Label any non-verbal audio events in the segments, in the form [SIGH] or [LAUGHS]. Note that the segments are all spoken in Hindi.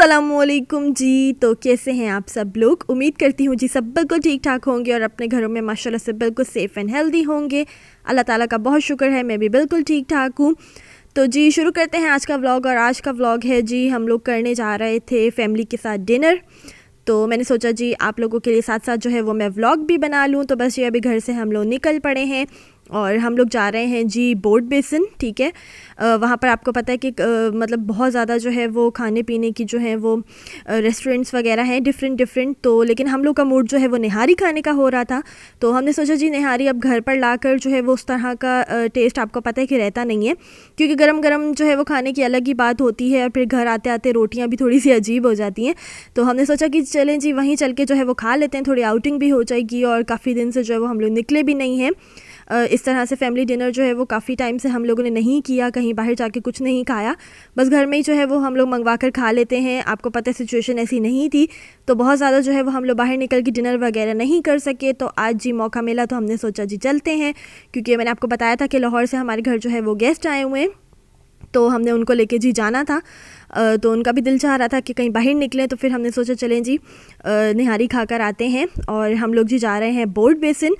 असलकुम जी तो कैसे हैं आप सब लोग उम्मीद करती हूँ जी सब बिल्कुल ठीक ठाक होंगे और अपने घरों में माशाल्लाह से बिल्कुल सेफ़ एंड हेल्दी होंगे अल्लाह ताला का बहुत शुक्र है मैं भी बिल्कुल ठीक ठाक हूँ तो जी शुरू करते हैं आज का व्लॉग और आज का व्लॉग है जी हम लोग करने जा रहे थे फैमिली के साथ डिनर तो मैंने सोचा जी आप लोगों के लिए साथ साथ जो है वो मैं व्लॉग भी बना लूँ तो बस ये अभी घर से हम लोग निकल पड़े हैं और हम लोग जा रहे हैं जी बोट बेसिन ठीक है वहाँ पर आपको पता है कि आ, मतलब बहुत ज़्यादा जो है वो खाने पीने की जो है वो रेस्टोरेंट्स वगैरह हैं डिफरेंट डिफरेंट तो लेकिन हम लोग का मूड जो है वो निहारी खाने का हो रहा था तो हमने सोचा जी निहारी अब घर पर ला कर जो है वो उस तरह का आ, टेस्ट आपको पता है कि रहता नहीं है क्योंकि गर्म गर्म जो है वो खाने की अलग ही बात होती है और फिर घर आते आते रोटियाँ भी थोड़ी सी अजीब हो जाती हैं तो हमने सोचा कि चलें जी वहीं चल के जो है वो खा लेते हैं थोड़ी आउटिंग भी हो जाएगी और काफ़ी दिन से जो है वो हम लोग निकले भी नहीं हैं इस तरह से फैमिली डिनर जो है वो काफ़ी टाइम से हम लोगों ने नहीं किया कहीं बाहर जाके कुछ नहीं खाया बस घर में ही जो है वो हम लोग मंगवा कर खा लेते हैं आपको पता है सिचुएशन ऐसी नहीं थी तो बहुत ज़्यादा जो है वो हम लोग बाहर निकल के डिनर वगैरह नहीं कर सके तो आज जी मौका मिला तो हमने सोचा जी चलते हैं क्योंकि मैंने आपको बताया था कि लाहौर से हमारे घर जो है वो गेस्ट आए हुए हैं तो हमने उनको लेके जी जाना था तो उनका भी दिल चाह रहा था कि कहीं बाहर निकलें तो फिर हमने सोचा चलें जी निहारी खाकर आते हैं और हम लोग जी जा रहे हैं बोर्ड बेसन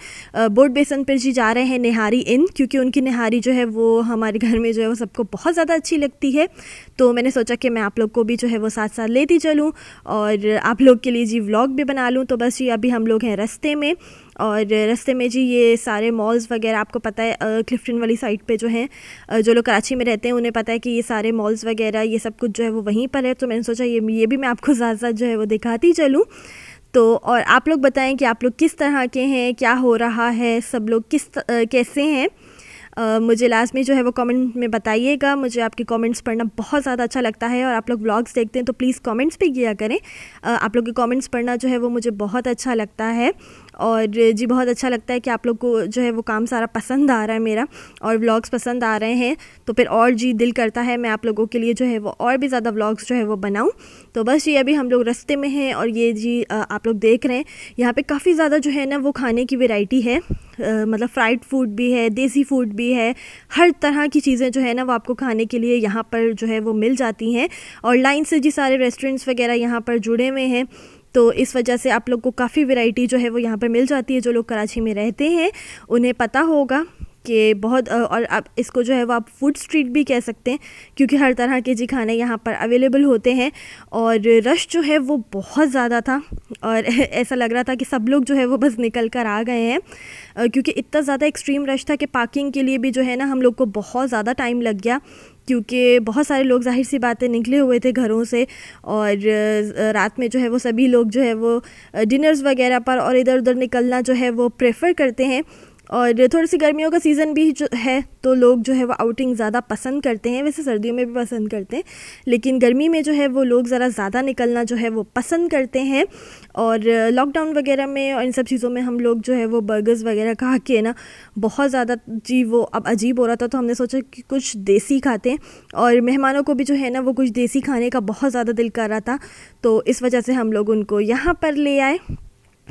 बोर्ड बेसन पर जी जा रहे हैं निहारी इन क्योंकि उनकी निहारी जो है वो हमारे घर में जो है वो सबको बहुत ज़्यादा अच्छी लगती है तो मैंने सोचा कि मैं आप लोग को भी जो है वो साथ साथ लेती चलूँ और आप लोग के लिए जी व्लॉग भी बना लूँ तो बस जी अभी हम लोग हैं रस्ते में और रस्ते में जी ये सारे मॉल्स वगैरह आपको पता है क्लिफ्टन वाली साइड पे जो हैं जो लोग कराची में रहते हैं उन्हें पता है कि ये सारे मॉल्स वगैरह ये सब कुछ जो है वो वहीं पर है तो मैंने सोचा ये ये भी मैं आपको साथ साथ जो है वो दिखाती चलूँ तो और आप लोग बताएं कि आप लोग किस तरह के हैं क्या हो रहा है सब लोग किस कैसे हैं मुझे लास्ट में जो है वो कमेंट में बताइएगा मुझे आपके कमेंट्स पढ़ना बहुत ज़्यादा अच्छा लगता है और आप लोग व्लॉग्स देखते हैं तो प्लीज़ कमेंट्स भी किया करें आप लोग के कमेंट्स पढ़ना जो है वो मुझे बहुत अच्छा लगता है और जी बहुत अच्छा लगता है कि आप लोग को जो है वो काम सारा पसंद आ रहा है मेरा और व्लॉग्स पसंद आ रहे हैं तो फिर और जी दिल करता है मैं आप लोगों के लिए जो है वो और भी ज़्यादा व्लॉग्स जो है वो बनाऊँ तो बस ये अभी हम लोग रस्ते में हैं और ये जी आप लोग देख रहे हैं यहाँ पर काफ़ी ज़्यादा जो है ना वो खाने की वेराइटी है मतलब फ़्राइड फूड भी है देसी फूड भी है हर तरह की चीज़ें जो है ना वो आपको खाने के लिए यहाँ पर जो है वो मिल जाती हैं और लाइन से जी सारे रेस्टोरेंट्स वगैरह यहाँ पर जुड़े हुए हैं तो इस वजह से आप लोग को काफ़ी वैरायटी जो है वो यहाँ पर मिल जाती है जो लोग कराची में रहते हैं उन्हें पता होगा के बहुत और आप इसको जो है वो आप फूड स्ट्रीट भी कह सकते हैं क्योंकि हर तरह के जी खाने यहाँ पर अवेलेबल होते हैं और रश जो है वो बहुत ज़्यादा था और [LAUGHS] ऐसा लग रहा था कि सब लोग जो है वो बस निकल कर आ गए हैं क्योंकि इतना ज़्यादा एक्सट्रीम रश था कि पार्किंग के लिए भी जो है ना हम लोग को बहुत ज़्यादा टाइम लग गया क्योंकि बहुत सारे लोग जाहिर सी बातें निकले हुए थे घरों से और रात में जो है वो सभी लोग जो है वो डिनर्स वगैरह पर और इधर उधर निकलना जो है वो प्रेफर करते हैं और थोड़ी सी गर्मियों का सीज़न भी जो है तो लोग जो है वो आउटिंग ज़्यादा पसंद करते हैं वैसे सर्दियों में भी पसंद करते हैं लेकिन गर्मी में जो है वो लोग ज़रा ज़्यादा निकलना जो है वो पसंद करते हैं और लॉकडाउन वगैरह में और इन सब चीज़ों में हम लोग जो है वो बर्गर्स वगैरह खा के ना बहुत ज़्यादा जी वो अब अजीब हो रहा था तो हमने सोचा कि कुछ देसी खाते हैं और मेहमानों को भी जो है ना वो कुछ देसी खाने का बहुत ज़्यादा दिल कर रहा था तो इस वजह से हम लोग उनको यहाँ पर ले आए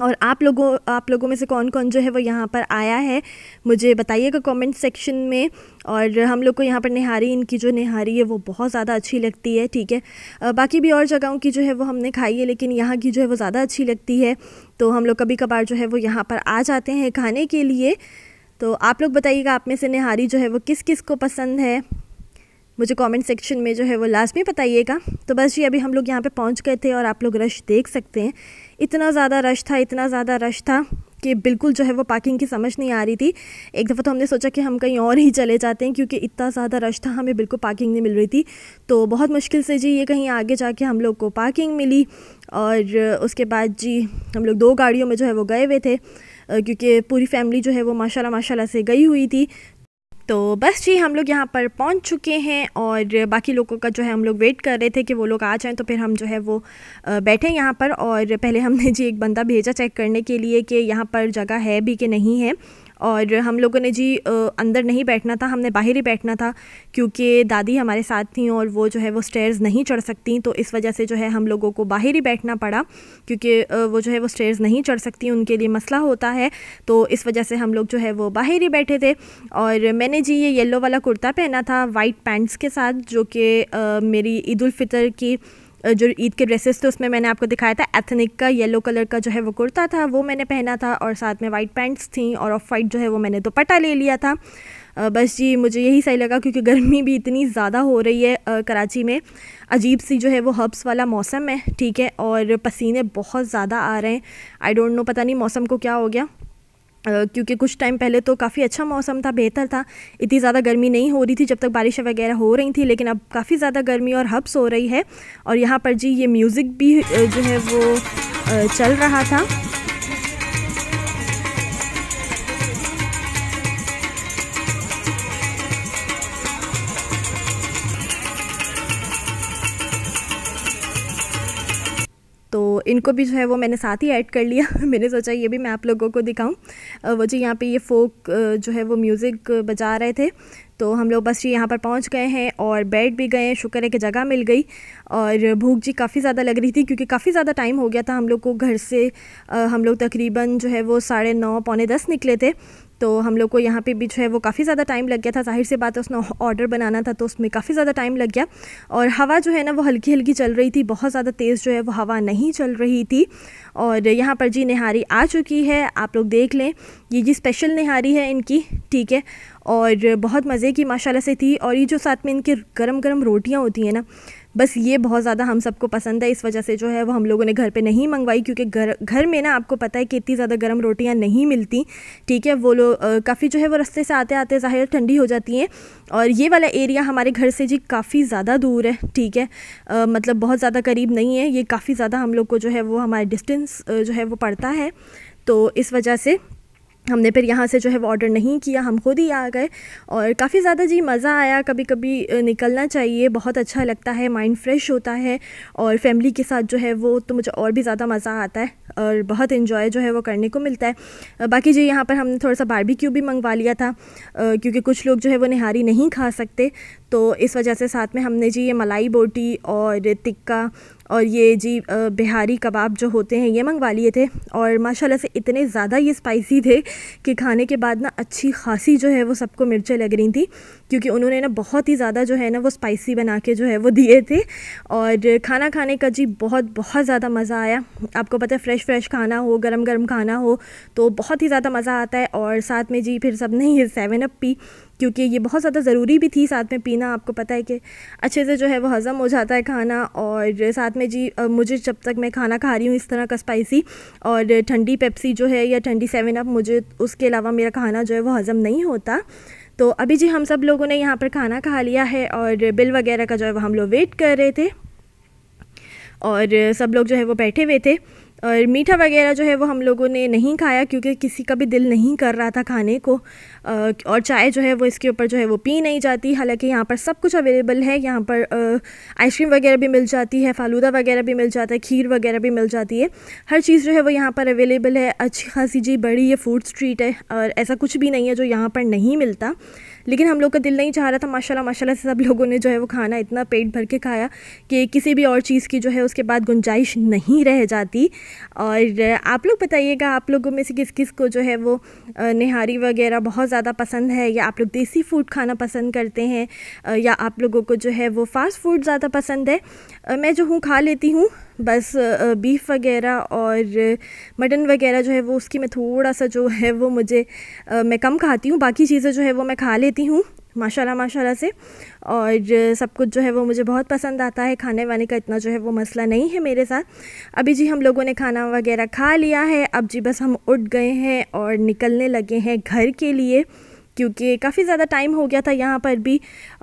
और आप लोगों आप लोगों में से कौन कौन जो है वो यहाँ पर आया है मुझे बताइएगा कमेंट सेक्शन में और हम लोग को यहाँ पर निहारी इनकी जो निहारी है वो बहुत ज़्यादा अच्छी लगती है ठीक है बाकी भी और जगहों की जो है वो हमने खाई है लेकिन यहाँ की जो है वो ज़्यादा अच्छी लगती है तो हम लोग कभी कभार जो है वो यहाँ पर आ जाते हैं खाने के लिए तो आप लोग बताइएगा आप में से निहारी जो है वो किस किस को पसंद है मुझे कमेंट सेक्शन में जो है वो लाजमी बताइएगा तो बस जी अभी हम लोग यहाँ पे पहुँच गए थे और आप लोग रश देख सकते हैं इतना ज़्यादा रश था इतना ज़्यादा रश था कि बिल्कुल जो है वो पार्किंग की समझ नहीं आ रही थी एक दफ़ा तो हमने सोचा कि हम कहीं और ही चले जाते हैं क्योंकि इतना ज़्यादा रश था हमें बिल्कुल पार्किंग नहीं मिल रही थी तो बहुत मुश्किल से जी ये कहीं आगे जाके हम लोग को पार्किंग मिली और उसके बाद जी हम लोग दो गाड़ियों में जो है वो गए हुए थे क्योंकि पूरी फैमिली जो है वो माशाल्लाह माशाल्लाह से गई हुई थी तो बस जी हम लोग यहाँ पर पहुँच चुके हैं और बाकी लोगों का जो है हम लोग वेट कर रहे थे कि वो लोग आ जाएँ तो फिर हम जो है वो बैठे यहाँ पर और पहले हमने जी एक बंदा भेजा चेक करने के लिए कि यहाँ पर जगह है भी कि नहीं है और हम लोगों ने जी अंदर नहीं बैठना था हमने बाहर ही बैठना था क्योंकि दादी हमारे साथ थी और वो जो है वो स्टेयर्स नहीं चढ़ सकती तो इस वजह से जो है हम लोगों को बाहर ही बैठना पड़ा क्योंकि वो जो है वो स्टेयर्स नहीं चढ़ सकती उनके लिए मसला होता है तो इस वजह से हम लोग जो है वो बाहर ही बैठे थे और मैंने जी ये येलो वाला कुर्ता पहना था वाइट पैंट्स के साथ जो कि मेरी ईदालफ़ितर की जो ईद के ड्रेसेस थे उसमें मैंने आपको दिखाया था एथनिक का येलो कलर का जो है वो कुर्ता था वो मैंने पहना था और साथ में वाइट पैंट्स थी और ऑफ वाइट जो है वो मैंने दोपट्टा ले लिया था बस जी मुझे यही सही लगा क्योंकि गर्मी भी इतनी ज़्यादा हो रही है कराची में अजीब सी जो है वो हर्ब्स वाला मौसम है ठीक है और पसीने बहुत ज़्यादा आ रहे हैं आई डोंट नो पता नहीं मौसम को क्या हो गया क्योंकि कुछ टाइम पहले तो काफ़ी अच्छा मौसम था बेहतर था इतनी ज़्यादा गर्मी नहीं हो रही थी जब तक बारिशें वगैरह हो रही थी लेकिन अब काफ़ी ज़्यादा गर्मी और हब्स हो रही है और यहाँ पर जी ये म्यूज़िक भी जो है वो चल रहा था तो इनको भी जो है वो मैंने साथ ही ऐड कर लिया [LAUGHS] मैंने सोचा ये भी मैं आप लोगों को दिखाऊं वो जी यहाँ पे ये फोक जो है वो म्यूज़िक बजा रहे थे तो हम लोग बस जी यहाँ पर पहुँच गए हैं और बैठ भी गए शुक्र है कि जगह मिल गई और भूख जी काफ़ी ज़्यादा लग रही थी क्योंकि काफ़ी ज़्यादा टाइम हो गया था हम लोग को घर से हम लोग तकरीबन जो है वो साढ़े नौ पौने दस निकले थे तो हम लोग को यहाँ पे भी जो है वो काफ़ी ज़्यादा टाइम लग गया था जाहिर से बात है उसने ऑर्डर बनाना था तो उसमें काफ़ी ज़्यादा टाइम लग गया और हवा जो है ना वो हल्की हल्की चल रही थी बहुत ज़्यादा तेज़ जो है वो हवा नहीं चल रही थी और यहाँ पर जी निहारी आ चुकी है आप लोग देख लें ये जी स्पेशल निहारी है इनकी ठीक है और बहुत मज़े की माशाला से थी और ये जो साथ में इनके गर्म गर्म रोटियाँ होती हैं ना बस ये बहुत ज़्यादा हम सबको पसंद है इस वजह से जो है वो हम लोगों ने घर पे नहीं मंगवाई क्योंकि घर घर में ना आपको पता है कि इतनी ज़्यादा गर्म रोटियाँ नहीं मिलती ठीक है वो लोग काफ़ी जो है वो रस्ते से आते आते ज़ाहिर ठंडी हो जाती हैं और ये वाला एरिया हमारे घर से जी काफ़ी ज़्यादा दूर है ठीक है आ, मतलब बहुत ज़्यादा करीब नहीं है ये काफ़ी ज़्यादा हम लोग को जो है वो हमारे डिस्टेंस जो है वो पड़ता है तो इस वजह से हमने फिर यहाँ से जो है वो ऑर्डर नहीं किया हम खुद ही आ गए और काफ़ी ज़्यादा जी मज़ा आया कभी कभी निकलना चाहिए बहुत अच्छा लगता है माइंड फ्रेश होता है और फैमिली के साथ जो है वो तो मुझे और भी ज़्यादा मज़ा आता है और बहुत इन्जॉय जो है वो करने को मिलता है बाकी जी यहाँ पर हमने थोड़ा सा क्यू भी मंगवा लिया था क्योंकि कुछ लोग जो है वो निहारी नहीं खा सकते तो इस वजह से साथ में हमने जी ये मलाई बोटी और टिक्का और ये जी बिहारी कबाब जो होते हैं ये मंगवा लिए थे और माशाल्लाह से इतने ज़्यादा ये स्पाइसी थे कि खाने के बाद ना अच्छी खासी जो है वो सबको मिर्चें लग रही थी क्योंकि उन्होंने ना बहुत ही ज़्यादा जो है ना वो स्पाइसी बना के जो है वो दिए थे और खाना खाने का जी बहुत बहुत ज़्यादा मज़ा आया आपको पता है फ़्रेश फ्रेश खाना हो गर्म गर्म खाना हो तो बहुत ही ज़्यादा मज़ा आता है और साथ में जी फिर सब ने ये सेवन अप पी क्योंकि ये बहुत ज़्यादा ज़रूरी भी थी साथ में पीना आपको पता है कि अच्छे से जो है वो हज़म हो जाता है खाना और साथ में जी मुझे जब तक मैं खाना खा रही हूँ इस तरह का स्पाइसी और ठंडी पेप्सी जो है या ठंडी सेवन अप मुझे उसके अलावा मेरा खाना जो है वो हज़म नहीं होता तो अभी जी हम सब लोगों ने यहाँ पर खाना खा लिया है और बिल वगैरह का जो है वो हम लोग वेट कर रहे थे और सब लोग जो है वो बैठे हुए थे और मीठा वगैरह जो है वो हम लोगों ने नहीं खाया क्योंकि किसी का भी दिल नहीं कर रहा था खाने को और चाय जो है वो इसके ऊपर जो है वो पी नहीं जाती हालांकि यहाँ पर सब कुछ अवेलेबल है यहाँ पर आइसक्रीम वगैरह भी मिल जाती है फालूदा वगैरह भी मिल जाता है खीर वगैरह भी मिल जाती है हर चीज़ जो है वो यहाँ पर अवेलेबल है अच्छी खासी जी बड़ी ये फूड स्ट्रीट है और ऐसा कुछ भी नहीं है जो यहाँ पर नहीं मिलता लेकिन हम लोग का दिल नहीं चाह रहा था माशाला माशाला से सब लोगों ने जो है वो खाना इतना पेट भर के खाया कि किसी भी और चीज़ की जो है उसके बाद गुंजाइश नहीं रह जाती और आप लोग बताइएगा आप लोगों में से किस किस को जो है वो निहारी वगैरह बहुत ज़्यादा पसंद है या आप लोग देसी फूड खाना पसंद करते हैं या आप लोगों को जो है वो फ़ास्ट फूड ज़्यादा पसंद है मैं जो हूँ खा लेती हूँ बस बीफ वगैरह और मटन वगैरह जो है वो उसकी मैं थोड़ा सा जो है वो मुझे मैं कम खाती हूँ बाकी चीज़ें जो है वो मैं खा लेती हूँ माशाल्लाह माशाल्लाह से और सब कुछ जो है वो मुझे बहुत पसंद आता है खाने वाने का इतना जो है वो मसला नहीं है मेरे साथ अभी जी हम लोगों ने खाना वगैरह खा लिया है अब जी बस हम उठ गए हैं और निकलने लगे हैं घर के लिए क्योंकि काफ़ी ज़्यादा टाइम हो गया था यहाँ पर भी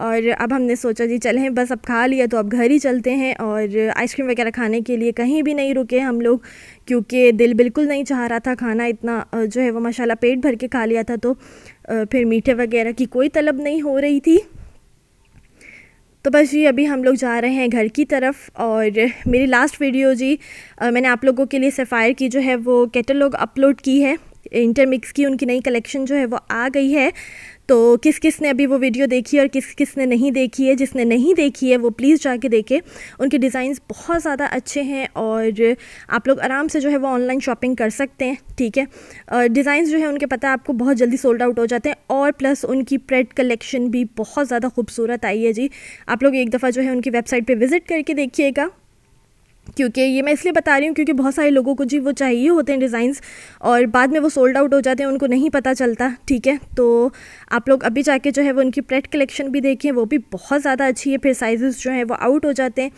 और अब हमने सोचा जी चलें बस अब खा लिया तो अब घर ही चलते हैं और आइसक्रीम वगैरह खाने के लिए कहीं भी नहीं रुके हम लोग क्योंकि दिल बिल्कुल नहीं चाह रहा था खाना इतना जो है वो माशाल्लाह पेट भर के खा लिया था तो फिर मीठे वगैरह की कोई तलब नहीं हो रही थी तो बस जी अभी हम लोग जा रहे हैं घर की तरफ और मेरी लास्ट वीडियो जी मैंने आप लोगों के लिए सफ़ायर की जो है वो कैटलॉग अपलोड की है इंटरमिक्स की उनकी नई कलेक्शन जो है वो आ गई है तो किस किस ने अभी वो वीडियो देखी और किस किस ने नहीं देखी है जिसने नहीं देखी है वो प्लीज़ जाके देखें उनके डिज़ाइंस बहुत ज़्यादा अच्छे हैं और आप लोग आराम से जो है वो ऑनलाइन शॉपिंग कर सकते हैं ठीक है डिज़ाइंस जो है उनके पता है आपको बहुत जल्दी सोल्ड आउट हो जाते हैं और प्लस उनकी प्रेड कलेक्शन भी बहुत ज़्यादा खूबसूरत आई है जी आप लोग एक दफ़ा जो है उनकी वेबसाइट पर विज़िट करके देखिएगा क्योंकि ये मैं इसलिए बता रही हूँ क्योंकि बहुत सारे लोगों को जी वो चाहिए होते हैं डिज़ाइंस और बाद में वो सोल्ड आउट हो जाते हैं उनको नहीं पता चलता ठीक है तो आप लोग अभी जाके जो है वो उनकी प्रेट कलेक्शन भी देखें वो भी बहुत ज़्यादा अच्छी है फिर साइजेस जो है वो आउट हो जाते हैं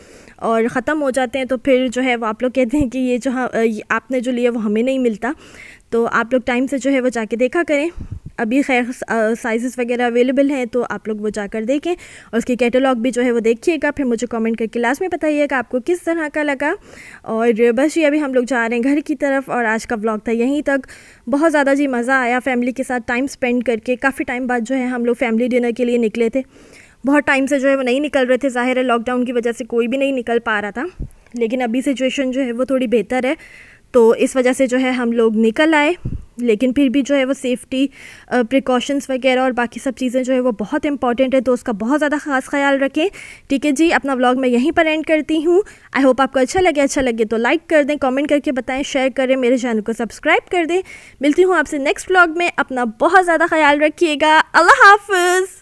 और ख़त्म हो जाते हैं तो फिर जो है वो आप लोग कहते हैं कि ये जो हाँ, आपने जो लिया वो हमें नहीं मिलता तो आप लोग टाइम से जो है वो जाके देखा करें अभी खैर साइज़ वगैरह अवेलेबल हैं तो आप लोग वो जाकर देखें और उसके कैटलॉग भी जो है वो देखिएगा फिर मुझे कमेंट करके लास्ट में बताइएगा आपको किस तरह का लगा और बस ये अभी हम लोग जा रहे हैं घर की तरफ और आज का ब्लॉग था यहीं तक बहुत ज़्यादा जी मज़ा आया फैमिली के साथ टाइम स्पेंड करके काफ़ी टाइम बाद जो है हम लोग फैमिली डिनर के लिए निकले थे बहुत टाइम से जो है वो नहीं निकल रहे थे ज़ाहिर है लॉकडाउन की वजह से कोई भी नहीं निकल पा रहा था लेकिन अभी सिचुएशन जो है वो थोड़ी बेहतर है तो इस वजह से जो है हम लोग निकल आए लेकिन फिर भी जो है वो सेफ़्टी प्रिकॉशंस वगैरह और बाकी सब चीज़ें जो है वो बहुत इंपॉर्टेंट है तो उसका बहुत ज़्यादा खास ख्याल रखें ठीक है जी अपना व्लॉग मैं यहीं पर एंड करती हूँ आई होप आपको अच्छा लगे अच्छा लगे तो लाइक कर दें कमेंट करके बताएं शेयर करें मेरे चैनल को सब्सक्राइब कर दें मिलती हूँ आपसे नेक्स्ट व्लॉग में अपना बहुत ज़्यादा ख्याल रखिएगा अल्लाह हाफ